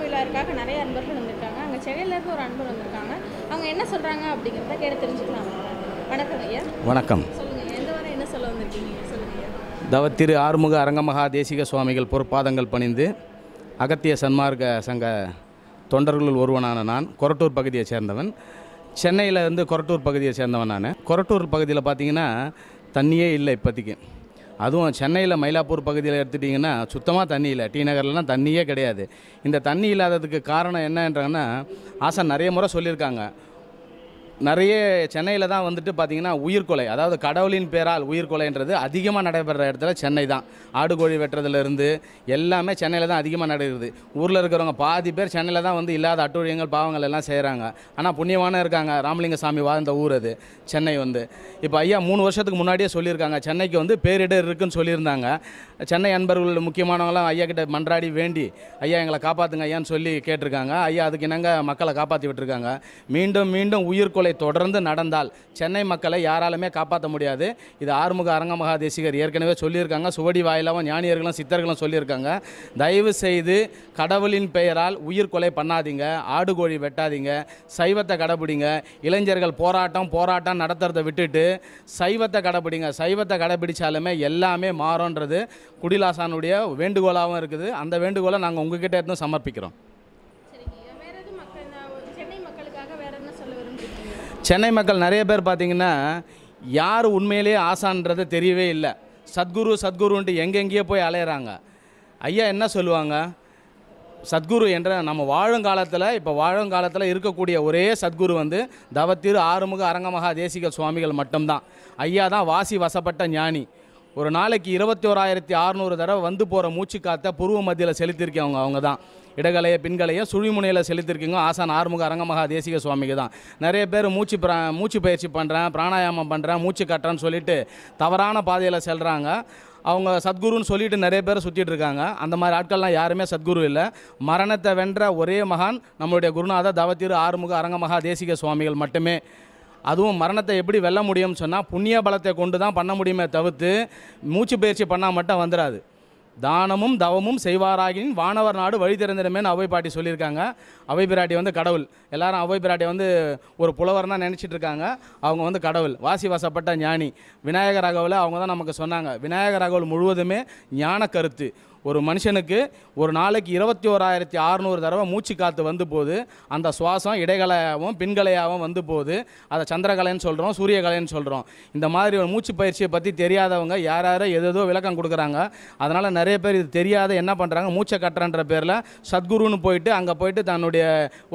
முப்பெரும் நிறைய அன்பர்கள் வந்திருக்காங்க அங்கே சென்னையிலேருந்து ஒரு அன்பர் வந்திருக்காங்க அவங்க என்ன சொல்கிறாங்க அப்படிங்கிறத கேட்டு தெரிஞ்சுக்கலாம் வணக்கம் ஐயா வணக்கம் சொல்லுங்கள் எந்த வாரம் என்ன சொல்ல வந்திருக்கீங்க சொல்லுங்கள் தவ திரு ஆறுமுக அரங்கமகா தேசிக சுவாமிகள் பொறுப்பாதங்கள் பணிந்து அகத்திய சன்மார்க்க சங்க தொண்டர்களுள் ஒருவனான நான் கொரட்டூர் பகுதியை சேர்ந்தவன் சென்னையில் வந்து கொரட்டூர் பகுதியை சேர்ந்தவன் நான் கொரட்டூர் பகுதியில் பார்த்தீங்கன்னா தண்ணியே இல்லை இப்போதைக்கு அதுவும் சென்னையில் மயிலாப்பூர் பகுதியில் எடுத்துட்டிங்கன்னா சுத்தமாக தண்ணி இல்லை டி நகர்லாம் தண்ணியே கிடையாது இந்த தண்ணி இல்லாததுக்கு காரணம் என்னன்றாங்கன்னா ஆசை நிறைய முறை சொல்லியிருக்காங்க நிறைய சென்னையில் தான் வந்துட்டு பார்த்திங்கன்னா உயிர்கொலை அதாவது கடவுளின் பேரால் உயிர்கொலைன்றது அதிகமாக நடைபெற இடத்துல சென்னை தான் ஆடு கோழி வெட்டுறதுலேருந்து எல்லாமே சென்னையில் தான் அதிகமாக நடக்குது ஊரில் இருக்கிறவங்க பாதி பேர் சென்னையில் தான் வந்து இல்லாத அட்டூழியங்கள் பாவங்கள் எல்லாம் செய்கிறாங்க ஆனால் புண்ணியமான இருக்காங்க ராமலிங்க சாமி வாழ்ந்த ஊர் அது சென்னை வந்து இப்போ ஐயா மூணு வருஷத்துக்கு முன்னாடியே சொல்லியிருக்காங்க சென்னைக்கு வந்து பேரிடர் இருக்குன்னு சொல்லியிருந்தாங்க சென்னை அன்பர்கள் முக்கியமானவங்களாம் ஐயா கிட்ட மன்றாடி வேண்டி ஐயா எங்களை காப்பாற்றுங்க ஐயான்னு சொல்லி கேட்டிருக்காங்க ஐயா அதுக்கு என்னங்க மக்களை காப்பாற்றி விட்டுருக்காங்க மீண்டும் மீண்டும் உயிர்கொலை தற்கொலை தொடர்ந்து நடந்தால் சென்னை மக்களை யாராலுமே காப்பாற்ற முடியாது இது ஆறுமுக அரங்க தேசிகர் ஏற்கனவே சொல்லியிருக்காங்க சுவடி வாயிலாகவும் ஞானியர்களும் சித்தர்களும் சொல்லியிருக்காங்க தயவு செய்து கடவுளின் பெயரால் உயிர் கொலை பண்ணாதீங்க ஆடு கோழி வெட்டாதீங்க சைவத்தை கடைபிடிங்க இளைஞர்கள் போராட்டம் போராட்டம் நடத்துறதை விட்டுட்டு சைவத்தை கடைபிடிங்க சைவத்தை கடைபிடிச்சாலுமே எல்லாமே மாறும்ன்றது குடிலாசானுடைய வேண்டுகோளாகவும் இருக்குது அந்த வேண்டுகோளை நாங்கள் உங்ககிட்ட இருந்து சமர்ப்பிக்கிறோம் சென்னை மக்கள் நிறைய பேர் பார்த்திங்கன்னா யார் உண்மையிலேயே ஆசான்றது தெரியவே இல்லை சத்குரு சத்குருன்ட்டு எங்கெங்கேயோ போய் அலையிறாங்க ஐயா என்ன சொல்லுவாங்க சத்குரு என்ற நம்ம வாழும் காலத்தில் இப்போ வாழும் காலத்தில் இருக்கக்கூடிய ஒரே சத்குரு வந்து தவத்திரு ஆறுமுக அரங்கமகா தேசிக சுவாமிகள் மட்டும்தான் ஐயா தான் வாசி வசப்பட்ட ஞானி ஒரு நாளைக்கு இருபத்தி ஓராயிரத்தி அறநூறு தடவை வந்து போகிற மூச்சு காற்றை புருவ மத்தியில் செலுத்திருக்கேன் அவங்க அவங்க தான் இடகலையை பின்கலையை சுழிமுனையில் செலுத்திருக்கீங்க ஆசான் ஆறுமுக அரங்கமகா தேசிக சுவாமிக்கு தான் நிறைய பேர் மூச்சு பிரா மூச்சு பயிற்சி பண்ணுறேன் பிராணாயாமம் பண்ணுறேன் மூச்சு கட்டுறேன்னு சொல்லிட்டு தவறான பாதையில் செல்கிறாங்க அவங்க சத்குருன்னு சொல்லிட்டு நிறைய பேர் சுற்றிட்டு இருக்காங்க அந்த மாதிரி ஆட்கள்லாம் யாருமே சத்குரு இல்லை மரணத்தை வென்ற ஒரே மகான் நம்மளுடைய குருநாத தவத்திரு ஆறுமுக அரங்கமகா தேசிக சுவாமிகள் மட்டுமே அதுவும் மரணத்தை எப்படி வெல்ல முடியும்னு சொன்னால் புண்ணிய பலத்தை கொண்டு தான் பண்ண முடியுமே தவிர்த்து மூச்சு பயிற்சி பண்ணால் மட்டும் வந்துடாது தானமும் தவமும் செய்வாராகின் வானவர் நாடு வழி திறந்திடமேனு அவை பாட்டி சொல்லியிருக்காங்க அவை பிராட்டி வந்து கடவுள் எல்லாரும் அவை பிராட்டி வந்து ஒரு புலவர்னா நினச்சிட்டு இருக்காங்க அவங்க வந்து கடவுள் வாசி வாசப்பட்ட ஞானி விநாயகர் ராகவில் அவங்க தான் நமக்கு சொன்னாங்க விநாயகர் ராகவல் முழுவதுமே ஞான கருத்து ஒரு மனுஷனுக்கு ஒரு நாளைக்கு இருபத்தி ஓராயிரத்தி அறநூறு தடவை மூச்சு காற்று வந்து போகுது அந்த சுவாசம் இடைகலையாகவும் பின்கலையாகவும் வந்து போகுது அதை சந்திரகலைன்னு சொல்கிறோம் சூரியகலைன்னு சொல்கிறோம் இந்த மாதிரி ஒரு மூச்சு பயிற்சியை பற்றி தெரியாதவங்க யார் யாரோ எதோ விளக்கம் கொடுக்குறாங்க அதனால் நிறைய பேர் இது தெரியாத என்ன பண்ணுறாங்க மூச்சை கட்டுறன்ற பேரில் சத்குருன்னு போயிட்டு அங்கே போயிட்டு தன்னுடைய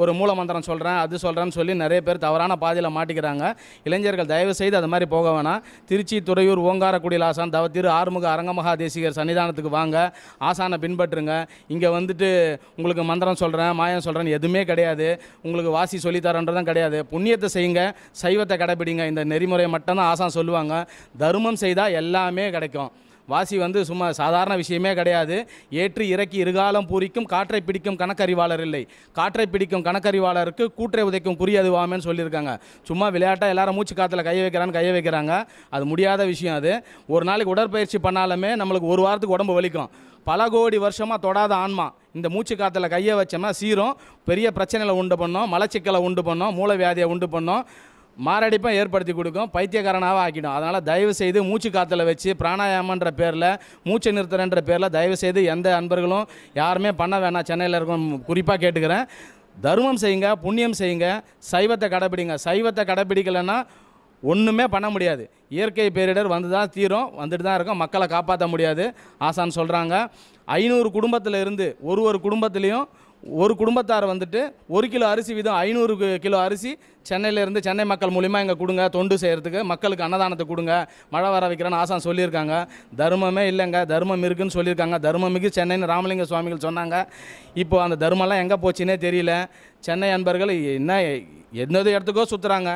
ஒரு மூலமந்திரம் சொல்கிறேன் அது சொல்கிறேன்னு சொல்லி நிறைய பேர் தவறான பாதையில் மாட்டிக்கிறாங்க இளைஞர்கள் தயவு செய்து அது மாதிரி போக வேணாம் திருச்சி துறையூர் ஓங்காரக்குடிலாசன் தவத்திரு ஆறுமுக அரங்கமகா தேசிகர் சன்னிதானத்துக்கு வாங்க ஆசானை பின்பற்றுங்க இங்கே வந்துட்டு உங்களுக்கு மந்திரம் சொல்கிறேன் மாயம் சொல்கிறேன் எதுவுமே கிடையாது உங்களுக்கு வாசி சொல்லித்தரன்றதான் கிடையாது புண்ணியத்தை செய்யுங்க சைவத்தை கடைப்பிடிங்க இந்த நெறிமுறையை மட்டும்தான் ஆசான் சொல்லுவாங்க தர்மம் செய்தால் எல்லாமே கிடைக்கும் வாசி வந்து சும்மா சாதாரண விஷயமே கிடையாது ஏற்றி இறக்கி இருகாலம் பூரிக்கும் காற்றை பிடிக்கும் கணக்கறிவாளர் இல்லை காற்றை பிடிக்கும் கணக்கறிவாளருக்கு கூற்றை உதைக்கும் குறி அதுவாமேன்னு சொல்லியிருக்காங்க சும்மா விளையாட்டாக எல்லாரும் மூச்சு காற்றுல கையை வைக்கிறான்னு கையை வைக்கிறாங்க அது முடியாத விஷயம் அது ஒரு நாளைக்கு உடற்பயிற்சி பண்ணாலுமே நம்மளுக்கு ஒரு வாரத்துக்கு உடம்பு வலிக்கும் பல கோடி வருஷமாக தொடாத ஆன்மா இந்த மூச்சு காற்றுல கையை வச்சோம்னா சீரும் பெரிய பிரச்சனைகளை உண்டு பண்ணோம் மலச்சிக்கலை உண்டு பண்ணோம் மூளை வியாதியை உண்டு பண்ணோம் மாரடைப்பை ஏற்படுத்தி கொடுக்கும் பைத்தியக்காரனாகவும் ஆக்கிடும் அதனால் தயவு செய்து மூச்சு காற்றுல வச்சு பிராணாயாமன்ற பேரில் மூச்சு நிறுத்தன்ற பேரில் தயவு செய்து எந்த அன்பர்களும் யாருமே பண்ண வேணாம் சென்னையில் இருக்கும் குறிப்பாக கேட்டுக்கிறேன் தர்மம் செய்யுங்க புண்ணியம் செய்யுங்க சைவத்தை கடைப்பிடிங்க சைவத்தை கடைப்பிடிக்கலைன்னா ஒன்றுமே பண்ண முடியாது இயற்கை பேரிடர் வந்து தான் தீரும் வந்துட்டு தான் இருக்கும் மக்களை காப்பாற்ற முடியாது ஆசான் சொல்கிறாங்க ஐநூறு குடும்பத்தில் இருந்து ஒரு ஒரு குடும்பத்துலேயும் ஒரு குடும்பத்தார் வந்துட்டு ஒரு கிலோ அரிசி வீதம் ஐநூறு கிலோ அரிசி சென்னையிலேருந்து சென்னை மக்கள் மூலிமா இங்கே கொடுங்க தொண்டு செய்கிறதுக்கு மக்களுக்கு அன்னதானத்தை கொடுங்க மழை வர வைக்கிறேன்னு ஆசான் சொல்லியிருக்காங்க தர்மமே இல்லைங்க தர்மம் இருக்குதுன்னு சொல்லியிருக்காங்க தர்மம் மிகு சென்னைன்னு ராமலிங்க சுவாமிகள் சொன்னாங்க இப்போது அந்த தர்மம்லாம் எங்கே போச்சுன்னே தெரியல சென்னை அன்பர்கள் என்ன எந்த இடத்துக்கோ சுற்றுறாங்க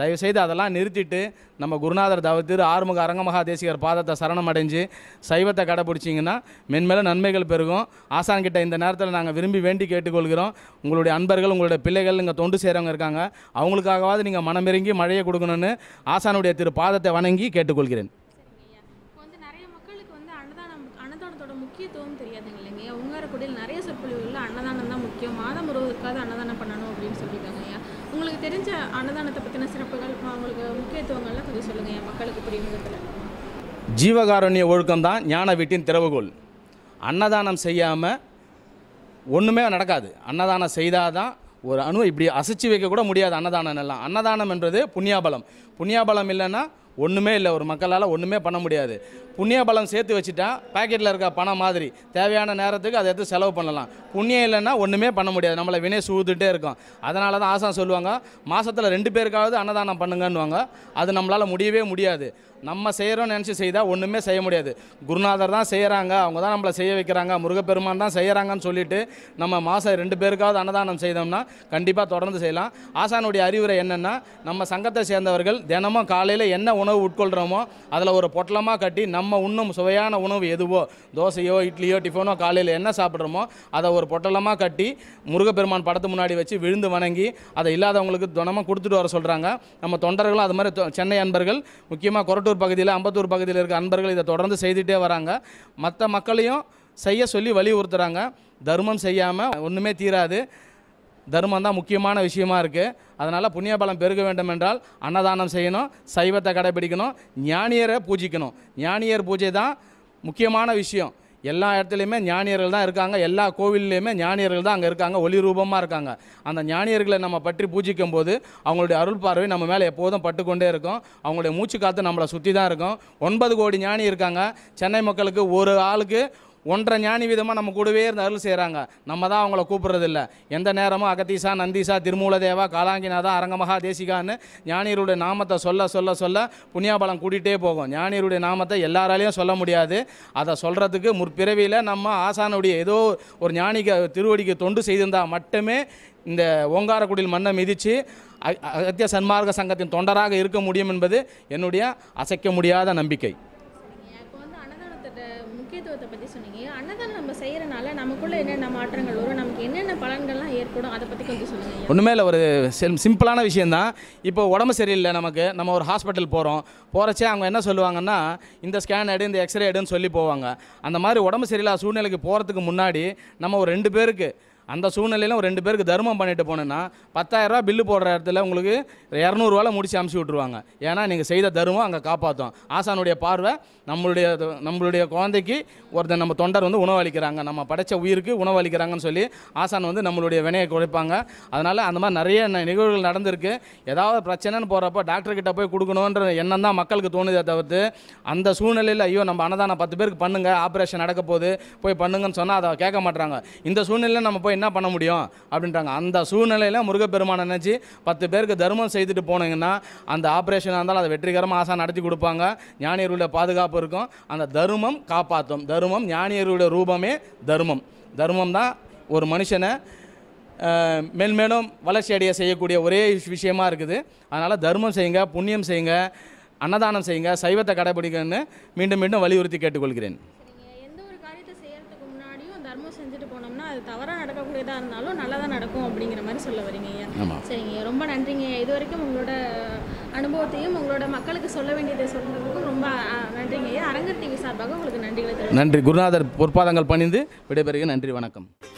தயவுசெய்து அதெல்லாம் நிறுத்திட்டு நம்ம குருநாதர் தவ திரு ஆறுமுக அரங்கமகா தேசிகர் பாதத்தை சரணம் அடைஞ்சு சைவத்தை கடைபிடிச்சிங்கன்னா மென்மேலும் நன்மைகள் பெருகும் ஆசான்கிட்ட இந்த நேரத்தில் நாங்கள் விரும்பி வேண்டி கேட்டுக்கொள்கிறோம் உங்களுடைய அன்பர்கள் உங்களுடைய பிள்ளைகள் இங்கே தொண்டு செய்கிறவங்க இருக்காங்க அவங்களுக்காகவாவது நீங்கள் மனமிறங்கி மழையை கொடுக்கணும்னு ஆசானுடைய திரு பாதத்தை வணங்கி கேட்டுக்கொள்கிறேன் முக்கியத்துவம் தெரியாதுங்க இல்லைங்க உங்க நிறைய அன்னதானம் தான் முக்கியம் மாதம் ஒருவருக்காவது அன்னதானம் தெரிஞ்ச அன்னதானத்தை பற்றின சிறப்புகள் அவங்களுக்கு முக்கியத்துவங்கள்லாம் கொஞ்சம் சொல்லுங்கள் என் மக்களுக்கு புரியும் விதத்தில் ஜீவகாருண்ய ஒழுக்கம் தான் ஞான வீட்டின் திறவுகோள் அன்னதானம் செய்யாமல் ஒன்றுமே நடக்காது அன்னதானம் செய்தால் தான் ஒரு அணு இப்படி அசைச்சு வைக்க கூட முடியாது அன்னதானம் எல்லாம் அன்னதானம் என்றது புண்ணியாபலம் புண்ணியாபலம் இல்லைன்னா ஒன்றுமே இல்லை ஒரு மக்களால் ஒன்றுமே பண்ண முடியாது புண்ணிய பலம் சேர்த்து வச்சுட்டா பாக்கெட்டில் இருக்க பணம் மாதிரி தேவையான நேரத்துக்கு அதை எடுத்து செலவு பண்ணலாம் புண்ணியம் இல்லைன்னா ஒன்றுமே பண்ண முடியாது நம்மளை வினை சூதுட்டே இருக்கும் அதனால தான் ஆசான் சொல்லுவாங்க மாதத்தில் ரெண்டு பேருக்காவது அன்னதானம் பண்ணுங்கன்னுவாங்க அது நம்மளால் முடியவே முடியாது நம்ம செய்கிறோம் நினச்சி செய்தால் ஒன்றுமே செய்ய முடியாது குருநாதர் தான் செய்கிறாங்க அவங்க தான் நம்மளை செய்ய வைக்கிறாங்க முருகப்பெருமான் தான் செய்கிறாங்கன்னு சொல்லிட்டு நம்ம மாதம் ரெண்டு பேருக்காவது அன்னதானம் செய்தோம்னா கண்டிப்பாக தொடர்ந்து செய்யலாம் ஆசானுடைய அறிவுரை என்னென்னா நம்ம சங்கத்தை சேர்ந்தவர்கள் தினமும் காலையில் என்ன உணவு உட்கொள்கிறோமோ அதில் ஒரு பொட்டலமாக கட்டி நம்ம உண்ணும் சுவையான உணவு எதுவோ தோசையோ இட்லியோ டிஃபனோ காலையில் என்ன சாப்பிட்றோமோ அதை ஒரு பொட்டலமாக கட்டி முருகப்பெருமான் படத்து முன்னாடி வச்சு விழுந்து வணங்கி அதை இல்லாதவங்களுக்கு தினமும் கொடுத்துட்டு வர சொல்கிறாங்க நம்ம தொண்டர்களும் அது மாதிரி சென்னை அன்பர்கள் முக்கியமாக கொரட்டூர் கடலூர் பகுதியில் அம்பத்தூர் பகுதியில் இருக்க அன்பர்கள் இதை தொடர்ந்து செய்துகிட்டே வராங்க மற்ற மக்களையும் செய்ய சொல்லி வலியுறுத்துகிறாங்க தர்மம் செய்யாமல் ஒன்றுமே தீராது தர்மம் தான் முக்கியமான விஷயமா இருக்குது அதனால் புண்ணியபலம் பெருக வேண்டும் என்றால் அன்னதானம் செய்யணும் சைவத்தை கடைபிடிக்கணும் ஞானியரை பூஜிக்கணும் ஞானியர் பூஜை தான் முக்கியமான விஷயம் எல்லா இடத்துலையுமே ஞானியர்கள் தான் இருக்காங்க எல்லா கோவில்லையுமே ஞானியர்கள் தான் அங்கே இருக்காங்க ஒளி ரூபமாக இருக்காங்க அந்த ஞானியர்களை நம்ம பற்றி பூஜிக்கும் போது அவங்களுடைய அருள் பார்வை நம்ம மேலே எப்போதும் பட்டுக்கொண்டே இருக்கும் அவங்களுடைய மூச்சு காற்று நம்மளை சுற்றி தான் இருக்கும் ஒன்பது கோடி ஞானி இருக்காங்க சென்னை மக்களுக்கு ஒரு ஆளுக்கு ஒன்றரை ஞானி விதமாக நம்ம கூடவே இருந்து அருள் செய்கிறாங்க நம்ம தான் அவங்கள கூப்பிட்றதில்ல எந்த நேரமும் அகத்தீசா நந்தீசா திருமூலதேவா காலாங்கிநாதா அரங்கமகா தேசிகான்னு ஞானியருடைய நாமத்தை சொல்ல சொல்ல சொல்ல புண்ணியாபலம் கூட்டிகிட்டே போகும் ஞானியருடைய நாமத்தை எல்லாராலையும் சொல்ல முடியாது அதை சொல்கிறதுக்கு முற்பிறவியில் நம்ம ஆசானுடைய ஏதோ ஒரு ஞானிக்கு திருவடிக்கு தொண்டு செய்திருந்தால் மட்டுமே இந்த ஓங்காரக்குடியில் மண்ணை மிதித்து அகத்திய சன்மார்க்க சங்கத்தின் தொண்டராக இருக்க முடியும் என்பது என்னுடைய அசைக்க முடியாத நம்பிக்கை நமக்குள்ளே என்னென்ன மாற்றங்கள் வரும் நமக்கு என்னென்ன பலன்கள்லாம் ஏற்படும் அதை பற்றி கொஞ்சம் சொல்லுங்கள் ஒன்றுமே இல்லை ஒரு சிம்பிளான விஷயந்தான் இப்போ உடம்பு சரியில்லை நமக்கு நம்ம ஒரு ஹாஸ்பிட்டல் போகிறோம் போகிறச்சே அவங்க என்ன சொல்லுவாங்கன்னா இந்த ஸ்கேன் எடு இந்த எக்ஸ்ரே எடுன்னு சொல்லி போவாங்க அந்த மாதிரி உடம்பு சரியில்லாத சூழ்நிலைக்கு போகிறதுக்கு முன்னாடி நம்ம ஒரு ரெண்டு பேருக்கு அந்த சூழ்நிலையில் ஒரு ரெண்டு பேருக்கு தர்மம் பண்ணிட்டு போனேன்னா பத்தாயிரரூபா பில்லு போடுற இடத்துல உங்களுக்கு இரநூறுவால முடிச்சு அமுச்சு விட்ருவாங்க ஏன்னா நீங்கள் செய்த தர்மம் அங்கே காப்பாற்றும் ஆசானுடைய பார்வை நம்மளுடைய நம்மளுடைய குழந்தைக்கு ஒருத்தர் நம்ம தொண்டர் வந்து உணவளிக்கிறாங்க நம்ம படைத்த உயிருக்கு உணவளிக்கிறாங்கன்னு சொல்லி ஆசான் வந்து நம்மளுடைய வினையை குறைப்பாங்க அதனால் அந்த மாதிரி நிறைய நிகழ்வுகள் நடந்திருக்கு ஏதாவது பிரச்சனைன்னு போகிறப்ப டாக்டர்கிட்ட போய் கொடுக்கணுன்ற எண்ணம் தான் மக்களுக்கு தோணுதே தவிர்த்து அந்த சூழ்நிலையில் ஐயோ நம்ம அன்னதானம் பத்து பேருக்கு பண்ணுங்கள் ஆப்ரேஷன் நடக்க போகுது போய் பண்ணுங்கன்னு சொன்னால் அதை கேட்க மாட்டாங்க இந்த சூழ்நிலையில் நம்ம போய் என்ன பண்ண முடியும் அப்படின்றாங்க அந்த சூழ்நிலையில் முருகப்பெருமான நினச்சி பத்து பேருக்கு தர்மம் செய்துட்டு போனீங்கன்னா அந்த ஆப்ரேஷனாக இருந்தாலும் அதை வெற்றிகரமாக ஆசா நடத்தி கொடுப்பாங்க ஞானியர்களுடைய பாதுகாப்பு இருக்கும் அந்த தர்மம் காப்பாற்றும் தர்மம் ஞானியர்களுடைய ரூபமே தர்மம் தர்மம் தான் ஒரு மனுஷனை மேல்மேலும் வளர்ச்சி அடைய செய்யக்கூடிய ஒரே விஷயமா இருக்குது அதனால் தர்மம் செய்யுங்க புண்ணியம் செய்யுங்க அன்னதானம் செய்யுங்க சைவத்தை கடைபிடிக்கணும்னு மீண்டும் மீண்டும் வலியுறுத்தி கேட்டுக்கொள்கிறேன் தர்மம் செஞ்சுட்டு போனோம்னா அது தவறாக நடக்கக்கூடியதாக இருந்தாலும் நல்லா தான் நடக்கும் அப்படிங்கிற மாதிரி சொல்ல வரீங்க ஐயா சரிங்க ரொம்ப நன்றிங்க இது வரைக்கும் உங்களோட அனுபவத்தையும் உங்களோட மக்களுக்கு சொல்ல வேண்டியதை சொல்கிறதுக்கும் ரொம்ப நன்றிங்க ஐயா அரங்கர் டிவி சார்பாக உங்களுக்கு நன்றிகளை நன்றி குருநாதர் பொற்பாதங்கள் பணிந்து விடைபெறுக நன்றி வணக்கம்